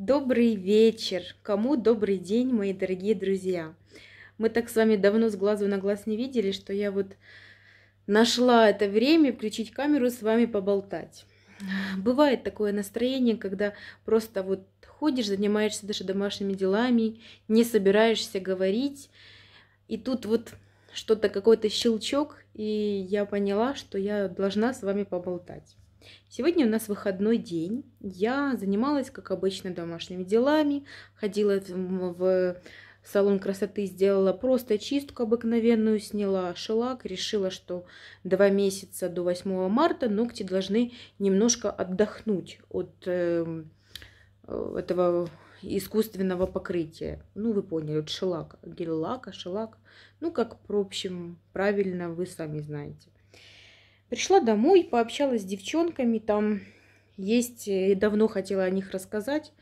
Добрый вечер! Кому добрый день, мои дорогие друзья! Мы так с вами давно с глазу на глаз не видели, что я вот нашла это время включить камеру с вами поболтать. Бывает такое настроение, когда просто вот ходишь, занимаешься даже домашними делами, не собираешься говорить, и тут вот что-то, какой-то щелчок, и я поняла, что я должна с вами поболтать. Сегодня у нас выходной день. Я занималась, как обычно, домашними делами, ходила в салон красоты, сделала просто чистку обыкновенную, сняла шелак, решила, что два месяца до 8 марта ногти должны немножко отдохнуть от эм, э, этого искусственного покрытия. Ну, вы поняли, вот шелак, гель лака, шелак. Ну, как, в общем, правильно вы сами знаете. Пришла домой, пообщалась с девчонками, там есть, э, давно хотела о них рассказать,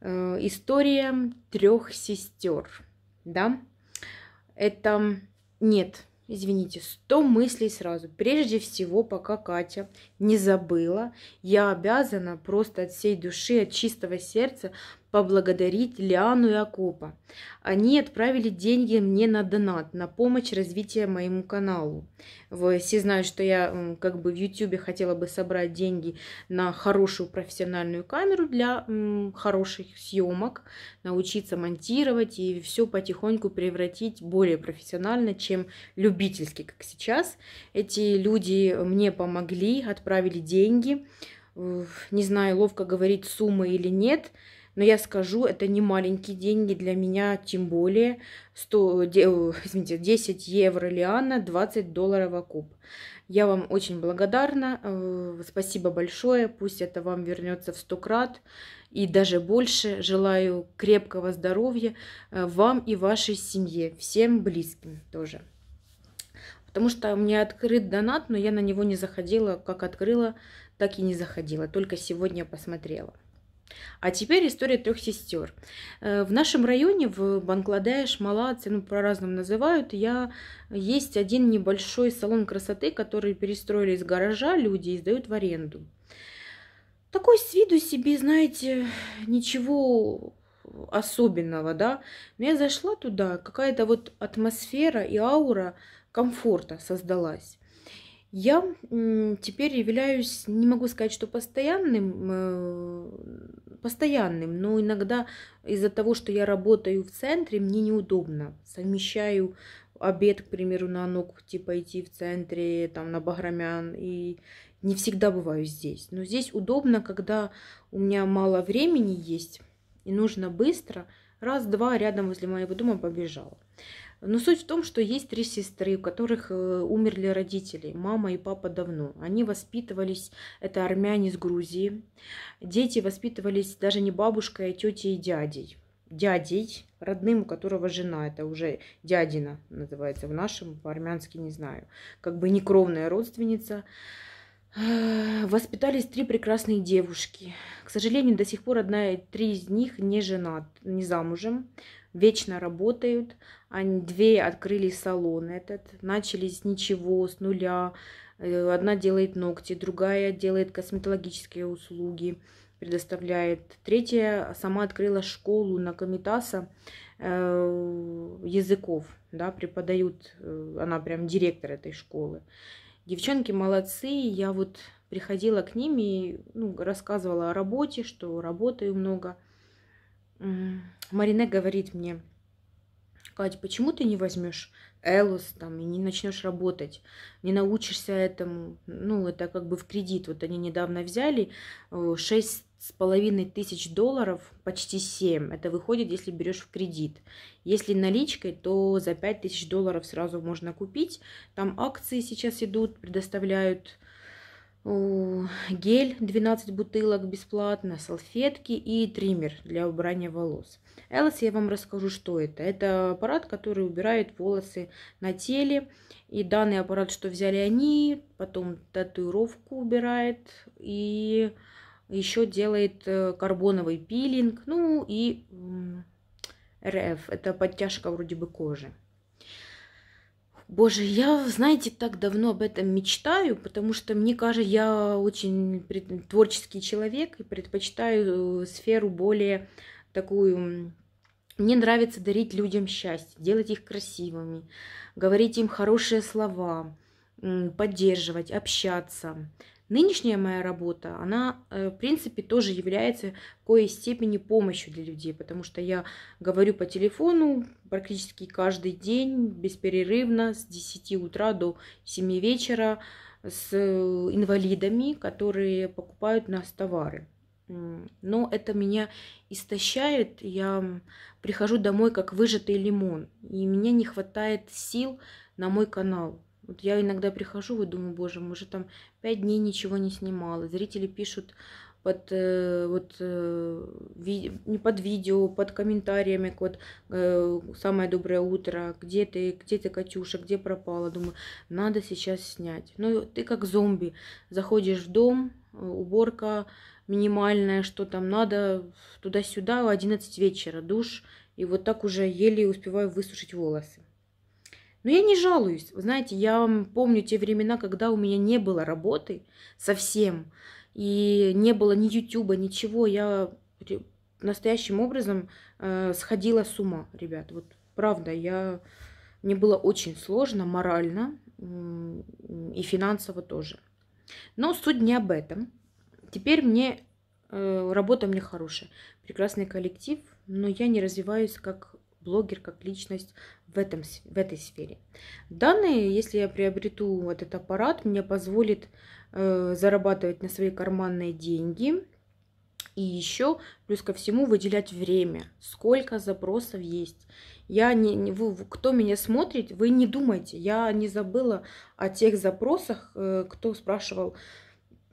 э, история трех сестер, да? Это, нет, извините, сто мыслей сразу. Прежде всего, пока Катя не забыла, я обязана просто от всей души, от чистого сердца поблагодарить Лиану и Акопа. Они отправили деньги мне на донат, на помощь развития моему каналу. Все знают, что я как бы в Ютубе хотела бы собрать деньги на хорошую профессиональную камеру для хороших съемок, научиться монтировать и все потихоньку превратить более профессионально, чем любительски, как сейчас. Эти люди мне помогли, отправили деньги. Не знаю, ловко говорить суммы или нет – но я скажу, это не маленькие деньги для меня, тем более 100, извините, 10 евро лиана, 20 долларов окуп. Я вам очень благодарна, э, спасибо большое, пусть это вам вернется в 100 крат и даже больше. Желаю крепкого здоровья э, вам и вашей семье, всем близким тоже. Потому что у меня открыт донат, но я на него не заходила, как открыла, так и не заходила. Только сегодня посмотрела. А теперь история трех сестер. Э, в нашем районе, в Бангладеш, Малаце, ну, по-разному называют, я, есть один небольшой салон красоты, который перестроили из гаража люди издают в аренду. Такой с виду себе, знаете, ничего особенного, да. Но я зашла туда, какая-то вот атмосфера и аура комфорта создалась. Я теперь являюсь, не могу сказать, что постоянным э, постоянным, но иногда из-за того, что я работаю в центре, мне неудобно. Совмещаю обед, к примеру, на ног, типа идти в центре, там, на Баграмян, и не всегда бываю здесь. Но здесь удобно, когда у меня мало времени есть, и нужно быстро, раз-два рядом возле моего дома побежала. Но суть в том, что есть три сестры, у которых э, умерли родители, мама и папа давно. Они воспитывались, это армяне из Грузии. Дети воспитывались даже не бабушкой, а тетей и дядей. Дядей, родным, у которого жена, это уже дядина называется в нашем, по-армянски не знаю. Как бы некровная родственница. Э, воспитались три прекрасные девушки. К сожалению, до сих пор одна и три из них не женат, не замужем вечно работают. Они две открыли салон этот, начали с ничего, с нуля. Э, одна делает ногти, другая делает косметологические услуги, предоставляет. Третья сама открыла школу на Комитаса э, языков, да, преподают, э, она прям директор этой школы. Девчонки молодцы, я вот приходила к ним и ну, рассказывала о работе, что работаю много – Марине говорит мне, Катя, почему ты не возьмешь Элус, там и не начнешь работать, не научишься этому? Ну, это как бы в кредит. Вот они недавно взяли 6 э, с половиной тысяч долларов, почти 7. Это выходит, если берешь в кредит. Если наличкой, то за 5 тысяч долларов сразу можно купить. Там акции сейчас идут, предоставляют гель 12 бутылок бесплатно, салфетки и триммер для убрания волос. Элос я вам расскажу, что это. Это аппарат, который убирает волосы на теле. И данный аппарат, что взяли они, потом татуировку убирает и еще делает э, карбоновый пилинг, ну и РФ, это подтяжка вроде бы кожи. Боже, я, знаете, так давно об этом мечтаю, потому что, мне кажется, я очень творческий человек и предпочитаю э, сферу более такую... Мне нравится дарить людям счастье, делать их красивыми, говорить им хорошие слова, поддерживать, общаться. Нынешняя моя работа, она, э, в принципе, тоже является в коей степени помощью для людей, потому что я говорю по телефону практически каждый день, бесперерывно, с 10 утра до 7 вечера, с э, инвалидами, которые покупают у нас товары. Но это меня истощает, я прихожу домой как выжатый лимон, и мне не хватает сил на мой канал, вот я иногда прихожу и думаю, боже, мы же там пять дней ничего не снимала. Зрители пишут под э, вот э, ви, не под видео, под комментариями, вот э, самое доброе утро, где ты, где ты, Катюша, где пропала, думаю, надо сейчас снять. Ну ты как зомби, заходишь в дом, уборка минимальная, что там надо, туда-сюда, 11 вечера душ, и вот так уже еле успеваю высушить волосы. Но я не жалуюсь. Вы знаете, я помню те времена, когда у меня не было работы совсем. И не было ни Ютуба, ничего. Я настоящим образом э, сходила с ума, ребят. Вот правда, я... мне было очень сложно морально и финансово тоже. Но суть не об этом. Теперь мне э, работа мне хорошая, прекрасный коллектив, но я не развиваюсь как блогер как личность в, этом, в этой сфере. Данные, если я приобрету вот этот аппарат, мне позволит э, зарабатывать на свои карманные деньги. И еще, плюс ко всему, выделять время, сколько запросов есть. Я не, вы, кто меня смотрит, вы не думайте, я не забыла о тех запросах, э, кто спрашивал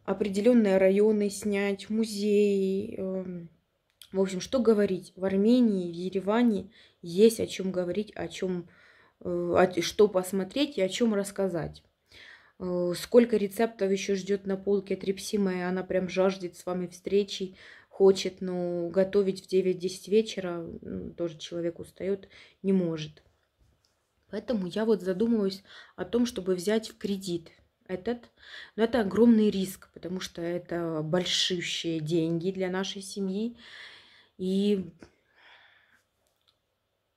определенные районы снять, музеи, э, в общем, что говорить? В Армении, в Ереване есть о чем говорить, о чем, э, что посмотреть и о чем рассказать. Э, сколько рецептов еще ждет на полке Трипсима, и она прям жаждет с вами встречи, хочет, но готовить в 9-10 вечера ну, тоже человек устает, не может. Поэтому я вот задумываюсь о том, чтобы взять в кредит этот. Но это огромный риск, потому что это большущие деньги для нашей семьи. И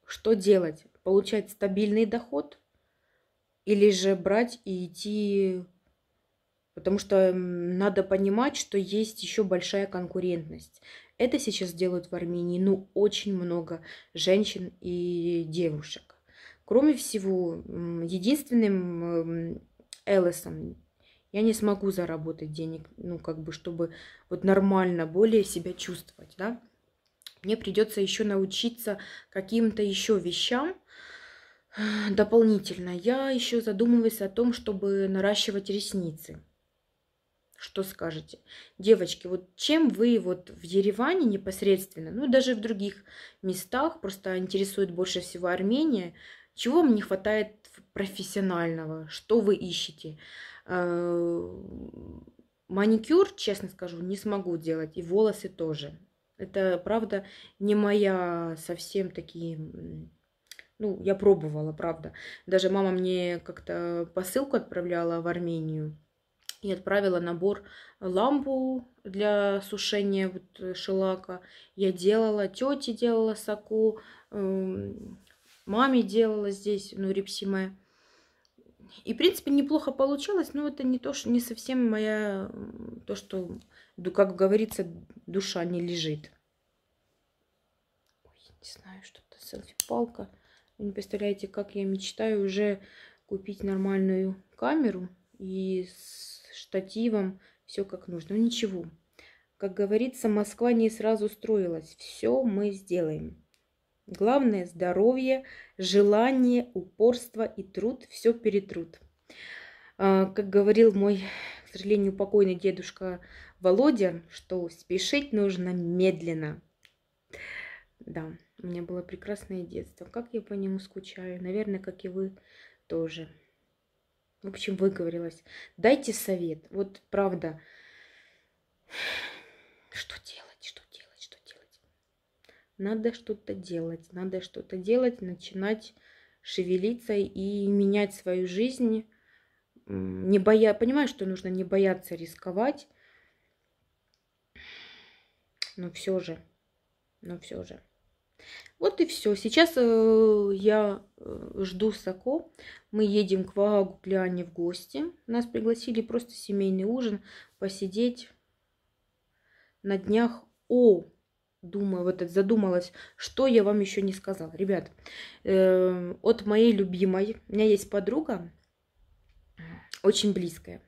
что делать? Получать стабильный доход или же брать и идти... Потому что надо понимать, что есть еще большая конкурентность. Это сейчас делают в Армении, ну, очень много женщин и девушек. Кроме всего, единственным Эллисом я не смогу заработать денег, ну, как бы, чтобы вот нормально более себя чувствовать, да. Мне придется еще научиться каким-то еще вещам дополнительно. Я еще задумываюсь о том, чтобы наращивать ресницы. Что скажете? Девочки, вот чем вы вот в Ереване непосредственно, ну даже в других местах, просто интересует больше всего Армения, чего вам не хватает профессионального, что вы ищете? Э, маникюр, честно скажу, не смогу делать, и волосы тоже. Это, правда, не моя совсем такие... Ну, я пробовала, правда. Даже мама мне как-то посылку отправляла в Армению. И отправила набор лампу для сушения вот, э, шелака. Я делала, тете делала соку, эм, маме делала здесь, ну, репсиме. И, в принципе, неплохо получилось, но это не то, что не совсем моя, то, что как говорится, душа не лежит. Ой, не знаю, что это селфи-палка. Вы не представляете, как я мечтаю уже купить нормальную камеру и с штативом все как нужно. Но ну, ничего. Как говорится, Москва не сразу строилась. Все мы сделаем. Главное здоровье, желание, упорство и труд. Все перетрут. А, как говорил мой к сожалению, покойный дедушка Володя, что спешить нужно медленно. Да, у меня было прекрасное детство. Как я по нему скучаю. Наверное, как и вы тоже. В общем, выговорилась. Дайте совет. Вот правда. Что делать, что делать, что делать? Надо что-то делать. Надо что-то делать, начинать шевелиться и менять свою жизнь не боя... Понимаю, что нужно не бояться рисковать. Но все же. Но все же. Вот и все. Сейчас э, я э, жду Соко. Мы едем к вагу Ваагукляне в гости. Нас пригласили просто семейный ужин, посидеть на днях. О, думаю, вот это задумалась, что я вам еще не сказала. Ребят, э, от моей любимой, у меня есть подруга, очень близкая.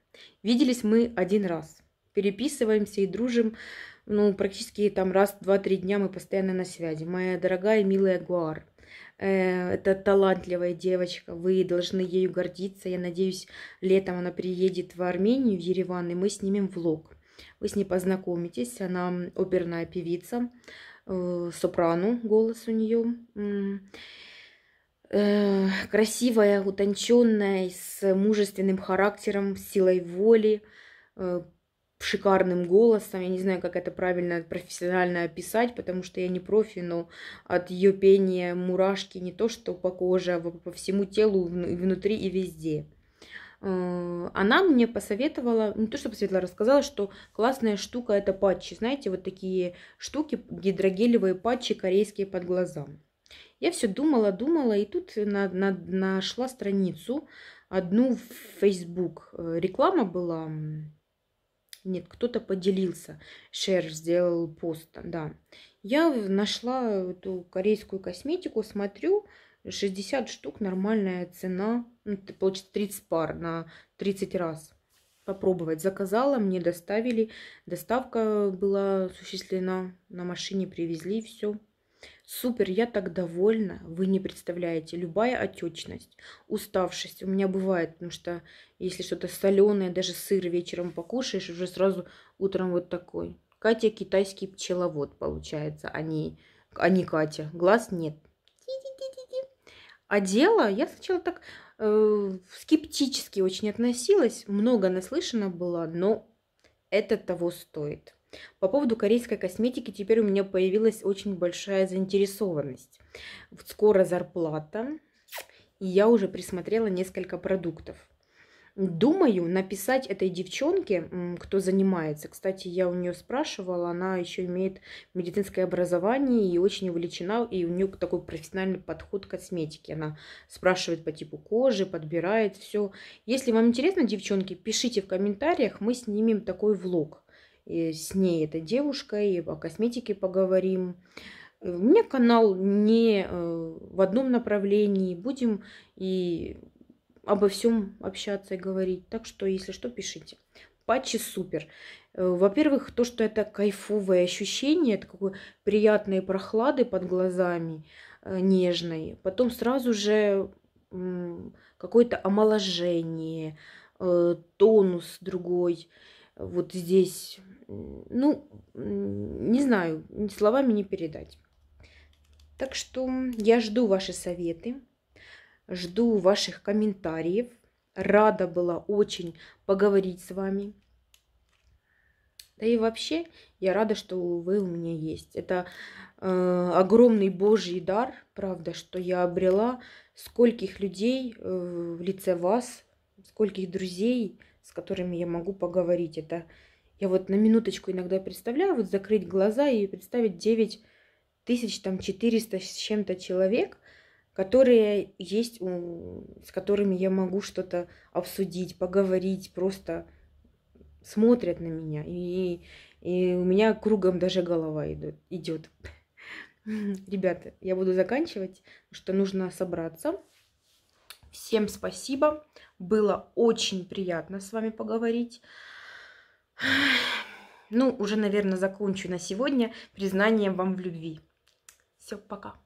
Виделись мы один раз. Переписываемся и дружим, ну, практически там раз, два-три дня мы постоянно на связи. Моя дорогая милая Гуар, э, это талантливая девочка, вы должны ею гордиться. Я надеюсь, летом она приедет в Армению, в Ереван, и мы снимем влог. Вы с ней познакомитесь, она оперная певица, э, сопрану голос у нее. Э, красивая, утонченная, с мужественным характером, силой воли, э, шикарным голосом. Я не знаю, как это правильно профессионально описать, потому что я не профи, но от ее пения мурашки не то что по коже, а по всему телу, внутри и везде. Э, она мне посоветовала, не то что посоветовала, а рассказала, что классная штука это патчи. Знаете, вот такие штуки, гидрогелевые патчи корейские под глаза. Я все думала, думала, и тут на, на, нашла страницу одну в Facebook. Э, реклама была. Нет, кто-то поделился. Шер сделал пост, да. Я нашла эту корейскую косметику, смотрю, 60 штук, нормальная цена. Ну, получится 30 пар на 30 раз попробовать. Заказала, мне доставили. Доставка была осуществлена на машине, привезли, все. Супер, я так довольна, вы не представляете. Любая отечность, уставшесть у меня бывает, потому что если что-то соленое, даже сыр вечером покушаешь, уже сразу утром вот такой. Катя китайский пчеловод получается, а не, а не Катя. Глаз нет. А дело, я сначала так э, скептически очень относилась, много наслышана была, но это того стоит. По поводу корейской косметики теперь у меня появилась очень большая заинтересованность. Вот скоро зарплата, и я уже присмотрела несколько продуктов. Думаю написать этой девчонке, кто занимается. Кстати, я у нее спрашивала, она еще имеет медицинское образование и очень увлечена, и у нее такой профессиональный подход к косметике. Она спрашивает по типу кожи, подбирает все. Если вам интересно, девчонки, пишите в комментариях, мы снимем такой влог и с ней, эта девушка и о косметике поговорим. Э, у меня канал не э, в одном направлении, будем и обо всем общаться и говорить. Так что, если что, пишите. Патчи супер. Э, во-первых, то, что это кайфовое ощущение, это какой приятные прохлады под глазами, нежной. Потом сразу же какое-то омоложение, тонус другой вот здесь, ну, не знаю, словами не передать. Так что я жду ваши советы, жду ваших комментариев. Рада была очень поговорить с вами. Да и вообще, я рада, что вы у меня есть. Это э, огромный божий дар, правда, что я обрела скольких людей э, в лице вас, скольких друзей – с которыми я могу поговорить. Это я вот на минуточку иногда представляю, вот закрыть глаза и представить 9 тысяч, там 400 с чем-то человек, которые есть, с которыми я могу что-то обсудить, поговорить, просто смотрят на меня. И, и у меня кругом даже голова идет. Ребята, я буду заканчивать, что нужно собраться. Всем спасибо. Было очень приятно с вами поговорить. Ну, уже, наверное, закончу на сегодня признанием вам в любви. Все, пока.